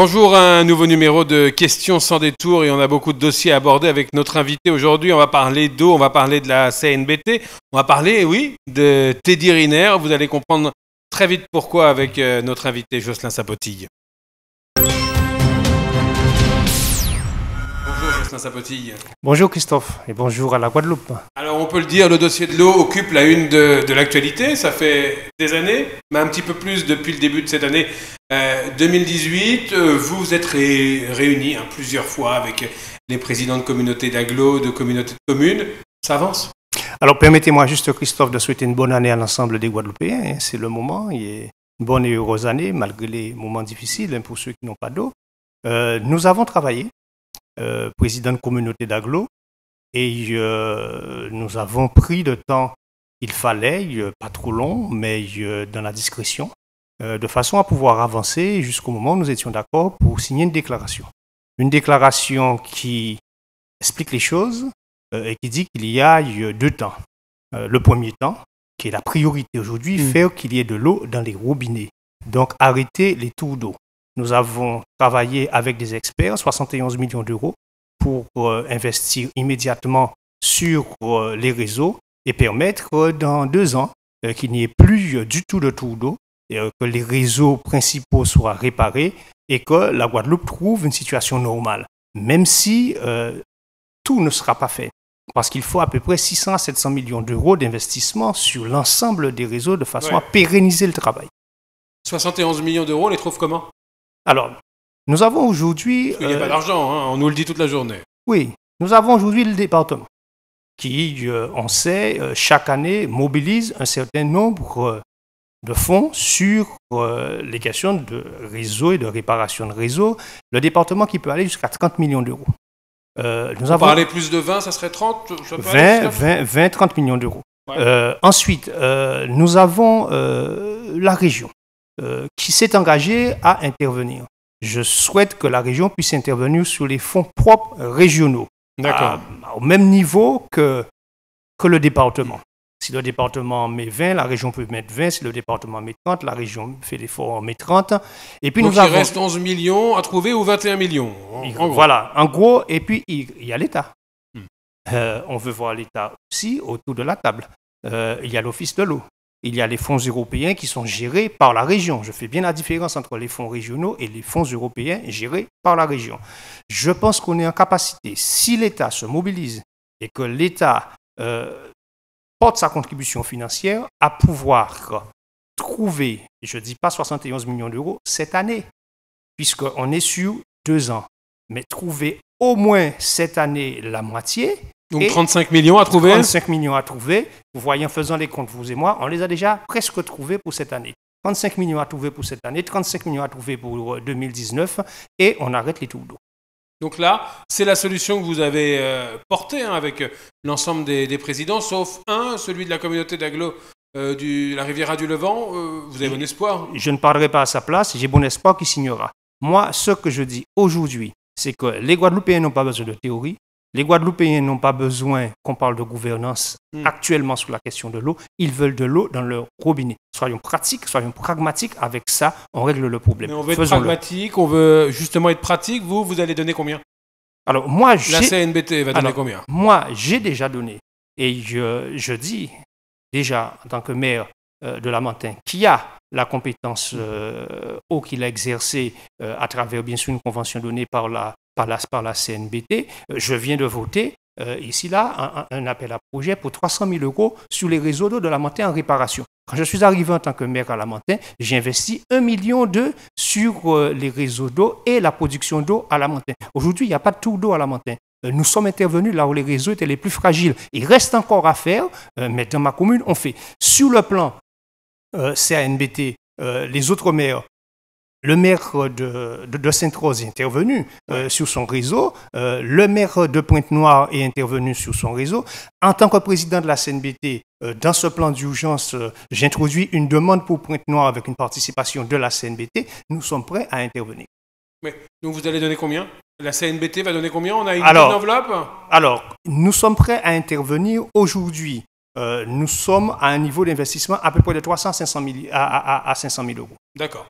Bonjour, un nouveau numéro de Questions sans détour et on a beaucoup de dossiers à aborder avec notre invité aujourd'hui. On va parler d'eau, on va parler de la CNBT, on va parler, oui, de Teddy Riner. Vous allez comprendre très vite pourquoi avec euh, notre invité Jocelyn Sapotille. Bonjour Christophe et bonjour à la Guadeloupe. Alors on peut le dire, le dossier de l'eau occupe la une de, l'actualité, ça fait des années, mais un petit peu plus depuis le début de cette année 2018. Euh, euh, vous vous êtes réunis hein, plusieurs fois avec les présidents de communautés d'agglos de communautés de communes. Ça avance alors permettez-moi juste, Christophe, de souhaiter une bonne année à l'ensemble des Guadeloupéens. Hein. c'est le moment. Il est une bonne et heureuse année, malgré les moments difficiles hein, pour ceux qui n'ont pas d'eau. Euh, nous avons travaillé euh, président de communauté d'Aglo. Et euh, nous avons pris le temps qu'il fallait, euh, pas trop long, mais dans la discrétion, de façon à pouvoir avancer jusqu'au moment où nous étions d'accord pour signer une déclaration. Une déclaration qui explique les choses et qui dit qu'il y a deux temps. le premier temps, qui est la priorité aujourd'hui, mm. faire qu'il y ait de l'eau dans les robinets. Donc arrêter les tours d'eau. Nous avons travaillé avec des experts, 71 millions d'euros, pour euh, investir immédiatement sur euh, les réseaux et permettre euh, dans deux ans qu'il n'y ait plus du tout de tour d'eau, que les réseaux principaux soient réparés et que la Guadeloupe trouve une situation normale, même si tout ne sera pas fait. Parce qu'il faut à peu près 600 à 700 millions d'euros d'investissement sur l'ensemble des réseaux de façon à pérenniser le travail. 71 millions d'euros, on les trouve comment alors, nous avons aujourd'hui... Il n'y a pas euh, d'argent, hein, on nous le dit toute la journée. Oui, nous avons aujourd'hui le département qui, euh, on sait, euh, chaque année mobilise un certain nombre de fonds sur les questions de réseau et de réparation de réseau. Le département qui peut aller jusqu'à 30 millions d'euros. nous avons parler plus de 20, ça serait 30 20, 20, 20, 30 millions d'euros. ensuite, nous avons la région euh, qui s'est engagé à intervenir. Je souhaite que la région puisse intervenir sur les fonds propres régionaux, euh, au même niveau que, le département. Si le département met 20, la région peut mettre 20. Si le département met 30, la région fait l'effort en met 30. Et puis nous il reste 11 millions à trouver ou 21 millions. En, voilà, en gros. Et puis il y a l'État. Hmm. Euh, on veut voir l'État aussi autour de la table. il y a l'Office de l'eau il y a les fonds européens qui sont gérés par la région. Je fais bien la différence entre les fonds régionaux et les fonds européens gérés par la région. Je pense qu'on est en capacité, si l'État se mobilise et que l'État euh, porte sa contribution financière, à pouvoir trouver, je ne dis pas 71 millions d'euros cette année, puisqu'on est sur deux ans, mais trouver au moins cette année la moitié donc 35 millions à trouver 35 millions à trouver. Vous voyez, en faisant les comptes, vous et moi, on les a déjà presque trouvés pour cette année. 35 millions à trouver pour cette année, 35 millions à trouver pour 2019, euh, et on arrête les tours d'eau. Donc là, c'est la solution que vous avez euh, portée hein, avec euh, l'ensemble des, présidents, sauf un, celui de la communauté d'Aglo de la Riviera du Levant. vous avez bon espoir Je ne parlerai pas à sa place, j'ai bon espoir qu'il signera. Moi, ce que je dis aujourd'hui, c'est que les Guadeloupéens n'ont pas besoin de théorie, les Guadeloupéens n'ont pas besoin qu'on parle de gouvernance hmm. actuellement sur la question de l'eau. Ils veulent de l'eau dans leur robinet. Soyons pratiques, soyons pragmatiques. Avec ça, on règle le problème. Mais on veut être pragmatique, on veut justement être pratique. Vous, vous allez donner combien Alors, moi, La CNBT va donner combien Moi, j'ai déjà donné. Et je, dis, déjà, en tant que maire euh, de de Lamantin, qui a la compétence euh, eau qu'il a exercée euh, à travers, bien sûr, une convention donnée par la par la, CNBT, euh, je viens de voter euh, ici là un, appel à projet pour 300 000 euros sur les réseaux d'eau de la Lamantin en réparation. Quand je suis arrivé en tant que maire à la Lamantin, j'ai investi 1 million d'euros sur euh, les réseaux d'eau et la production d'eau à la Lamantin. Aujourd'hui, il n'y a pas de tour d'eau à la montagne. nous sommes intervenus là où les réseaux étaient les plus fragiles. Il reste encore à faire, mais dans ma commune, on fait. Sur le plan CNBT, les autres maires le maire de, de, Sainte-Rose est intervenu euh, sur son réseau, euh, le maire de Pointe-Noire est intervenu sur son réseau. En tant que président de la CNBT, euh, dans ce plan d'urgence, j'introduis une demande pour Pointe-Noire avec une participation de la CNBT. Nous sommes prêts à intervenir. Mais donc vous allez donner combien La CNBT va donner combien On a une enveloppe Alors, nous sommes prêts à intervenir aujourd'hui. nous sommes à un niveau d'investissement à peu près de 300 000, à, à 500 000 euros. D'accord.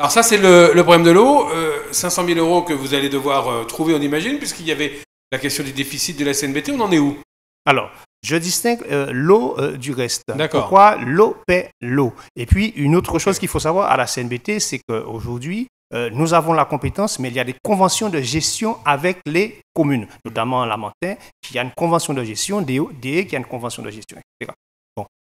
Alors ça, c'est le, problème de l'eau. 500 euh, 000 euros que vous allez devoir euh, trouver, on imagine, puisqu'il y avait la question du déficit de la CNBT. On en est où Alors, je distingue euh, l'eau du reste. Pourquoi l'eau paie l'eau Et puis, une autre chose qu'il faut savoir à la CNBT, c'est qu'aujourd'hui, nous avons la compétence, mais il y a des conventions de gestion avec les communes, notamment Lamentin, qui a une convention de gestion, DE, e qui a une convention de gestion, etc.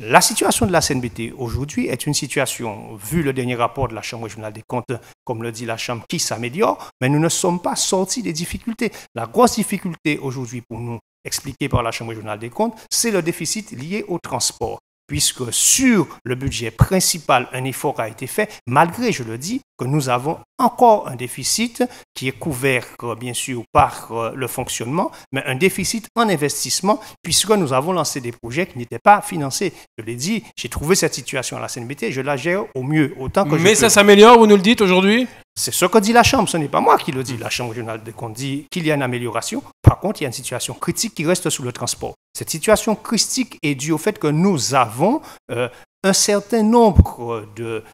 La situation de la CNBT aujourd'hui est une situation, vu le dernier rapport de la Chambre régionale des comptes, comme le dit la Chambre, qui s'améliore, mais nous ne sommes pas sortis des difficultés. La grosse difficulté aujourd'hui pour nous, expliquée par la Chambre régionale des comptes, c'est le déficit lié au transport puisque sur le budget principal, un effort a été fait, malgré, je le dis, que nous avons encore un déficit qui est couvert, euh, bien sûr, par euh, le fonctionnement, mais un déficit en investissement, puisque nous avons lancé des projets qui n'étaient pas financés. Je l'ai dit, j'ai trouvé cette situation à la CNBT, je la gère au mieux, autant que mais Mais ça s'améliore, vous nous le dites aujourd'hui c'est ce que dit la Chambre, ce n'est pas moi qui le dis. La Chambre générale de comptes dit qu'il y a une amélioration. Par contre, il y a une situation critique qui reste sous le transport. Cette situation christique est due au fait que nous avons euh, un certain nombre de,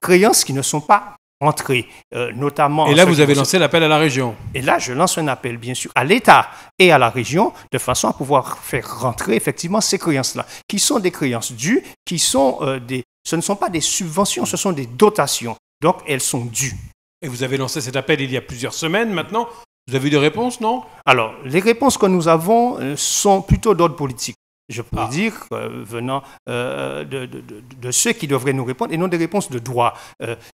créances qui ne sont pas entrées, euh, notamment... Et là, vous avez lancé l'appel à la région. Et là, je lance un appel, bien sûr, à l'État et à la région, de façon à pouvoir faire rentrer effectivement ces créances-là, qui sont des créances dues, qui sont euh, des... Ce ne sont pas des subventions, ce sont des dotations. Donc, elles sont dues. Et vous avez lancé cet appel il y a plusieurs semaines maintenant. Vous avez des réponses, non Alors, les réponses que nous avons euh, sont plutôt d'ordre politique. Je peux ah. dire, euh, venant euh, de, ceux qui devraient nous répondre, et non des réponses de droit,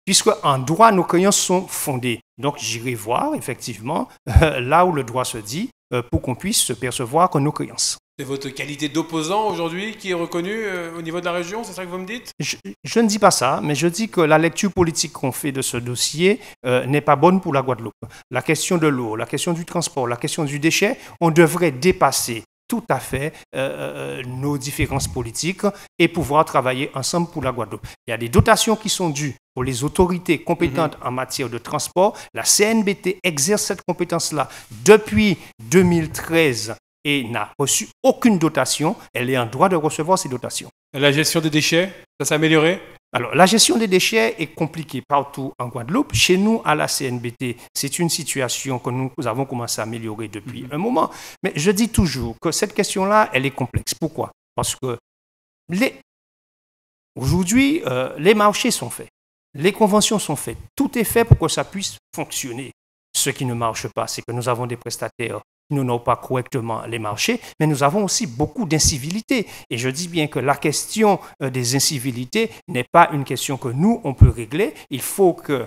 puisque en droit, nos croyances sont fondées. Donc, j'irai voir, effectivement, là où le droit se dit, pour qu'on puisse se percevoir que nos croyances. C'est votre qualité d'opposant aujourd'hui qui est reconnue euh, au niveau de la région, c'est ça que vous me dites je, ne dis pas ça, mais je dis que la lecture politique qu'on fait de ce dossier euh, n'est pas bonne pour la Guadeloupe. La question de l'eau, la question du transport, la question du déchet, on devrait dépasser tout à fait euh, nos différences politiques et pouvoir travailler ensemble pour la Guadeloupe. Il y a des dotations qui sont dues pour les autorités compétentes mhm. en matière de transport. La CNBT exerce cette compétence-là depuis 2013 et n'a reçu aucune dotation, elle est en droit de recevoir ses dotations. La gestion des déchets, ça s'est amélioré alors, la gestion des déchets est compliquée partout en Guadeloupe. Chez nous, à la CNBT, c'est une situation que nous avons commencé à améliorer depuis mhm. un moment. Mais je dis toujours que cette question-là, elle est complexe. Pourquoi Parce que les... aujourd'hui, euh, les marchés sont faits, les conventions sont faites, tout est fait pour que ça puisse fonctionner. Ce qui ne marche pas, c'est que nous avons des prestataires nous n'avons pas correctement les marchés, mais nous avons aussi beaucoup d'incivilités. Et je dis bien que la question euh, des incivilités n'est pas une question que nous, on peut régler. Il faut que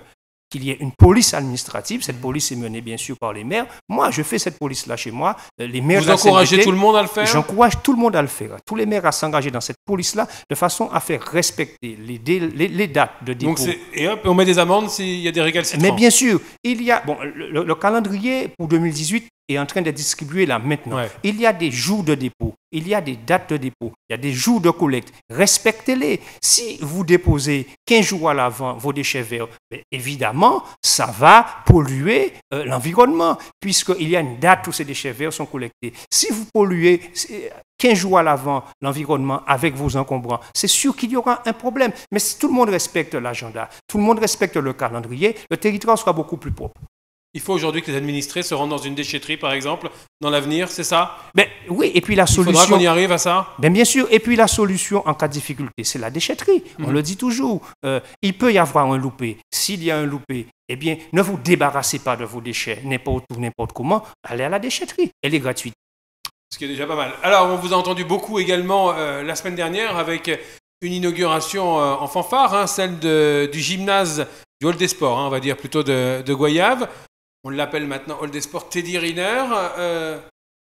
qu'il y ait une police administrative. Cette police est menée bien sûr par les maires. Moi, je fais cette police-là chez moi. Euh, les maires Vous encouragez tout le monde à le faire J'encourage tout le monde à le faire. Tous les maires à s'engager dans cette police-là de façon à faire respecter les, les, dates de dépôt. et hop, on met des amendes s'il y a des récalcitrants. Mais bien sûr, il y a bon, le calendrier pour 2018 est en train de distribuer là maintenant. Il y a des jours de dépôt, il y a des dates de dépôt, il y a des jours de collecte. Respectez-les. Si vous déposez 15 jours à l'avant vos déchets verts, ben, évidemment, ça va polluer euh, l'environnement, puisqu'il y a une date où ces déchets verts sont collectés. Si vous polluez 15 euh, jours à l'avant l'environnement avec vos encombrants, c'est sûr qu'il y aura un problème. Mais si tout le monde respecte l'agenda, tout le monde respecte le calendrier, le territoire sera beaucoup plus propre. Il faut aujourd'hui que les administrés se rendent dans une déchetterie, par exemple, dans l'avenir, c'est ça ben, Oui, et puis la solution... Il faudra qu'on y arrive à ça ben, Bien sûr, et puis la solution en cas de difficulté, c'est la déchetterie. On mhm. le dit toujours, euh, il peut y avoir un loupé. S'il y a un loupé, eh bien, ne vous débarrassez pas de vos déchets n'importe où, n'importe comment, allez à la déchetterie, elle est gratuite. Ce qui est déjà pas mal. Alors, on vous a entendu beaucoup également euh, la semaine dernière avec une inauguration euh, en fanfare, hein, celle du gymnase du Hall des Sports, hein, on va dire plutôt de, de Goyave on l'appelle maintenant Hall des Sports, Teddy Riner. Euh,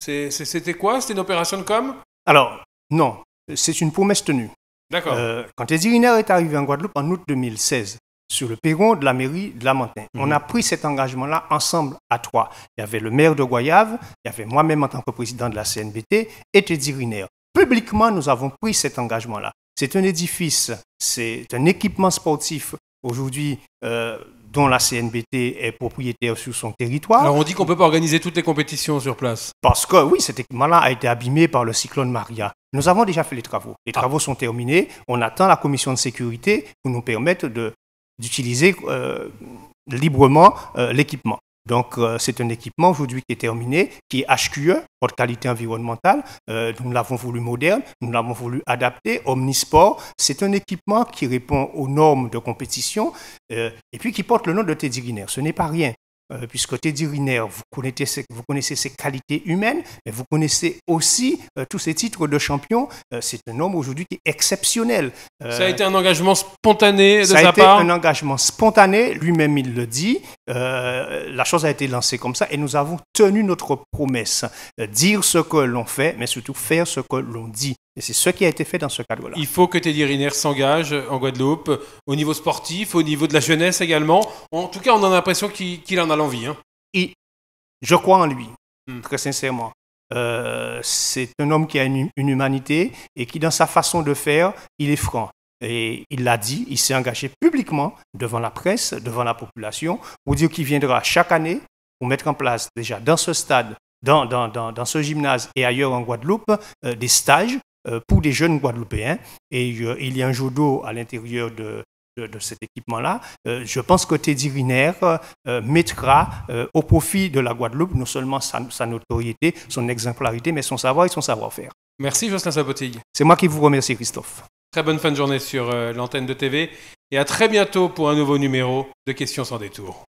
c'était quoi C'était une opération de com Alors, non, c'est une promesse tenue. D'accord. Euh, quand Teddy Riner est arrivé en Guadeloupe en août 2016, sur le perron de la mairie de Lamantin. Mhm. On a pris cet engagement-là ensemble à trois. Il y avait le maire de Guayave, il y avait moi-même en tant que président de la CNBT et Teddy Riner. Publiquement, nous avons pris cet engagement-là. C'est un édifice, c'est un équipement sportif aujourd'hui euh, dont la CNBT est propriétaire sur son territoire. Alors on dit qu'on ne peut pas organiser toutes les compétitions sur place. Parce que oui, cet équipement-là a été abîmé par le cyclone Maria. Nous avons déjà fait les travaux. Les ah. travaux sont terminés. On attend la commission de sécurité pour nous permettre d'utiliser euh, librement euh, l'équipement. Donc, euh, c'est un équipement aujourd'hui qui est terminé, qui est HQE, haute qualité environnementale. Euh, nous l'avons voulu moderne, nous l'avons voulu adapté, omnisport. C'est un équipement qui répond aux normes de compétition euh, et puis qui porte le nom de Teddy Ce n'est pas rien. Euh, puisque Teddy Riner, vous connaissez, ses, vous connaissez ses qualités humaines, mais vous connaissez aussi euh, tous ses titres de champion. Euh, c'est un homme aujourd'hui qui est exceptionnel. ça a été un engagement spontané de sa part Ça a été un engagement spontané, lui-même il le dit. la chose a été lancée comme ça et nous avons tenu notre promesse. dire ce que l'on fait, mais surtout faire ce que l'on dit. Et c'est ce qui a été fait dans ce cadre-là. Il faut que Teddy Riner s'engage en Guadeloupe, au niveau sportif, au niveau de la jeunesse également. En tout cas, on a l'impression qu'il en a l'envie. Hein. Et je crois en lui, hmm. très sincèrement. Euh, c'est un homme qui a une, humanité et qui, dans sa façon de faire, il est franc. Et il l'a dit, il s'est engagé publiquement devant la presse, devant la population, pour dire qu'il viendra chaque année pour mettre en place déjà dans ce stade, dans, ce gymnase et ailleurs en Guadeloupe, euh, des stages euh, pour des jeunes Guadeloupéens. Et euh, il y a un judo à l'intérieur de, cet équipement-là. Euh, je pense que Teddy Riner mettra au profit de la Guadeloupe non seulement sa, notoriété, son exemplarité, mais son savoir et son savoir-faire. Merci Jocelyn Sabotille. C'est moi qui vous remercie Christophe. Très bonne fin de journée sur l'antenne de TV et à très bientôt pour un nouveau numéro de Questions sans détour.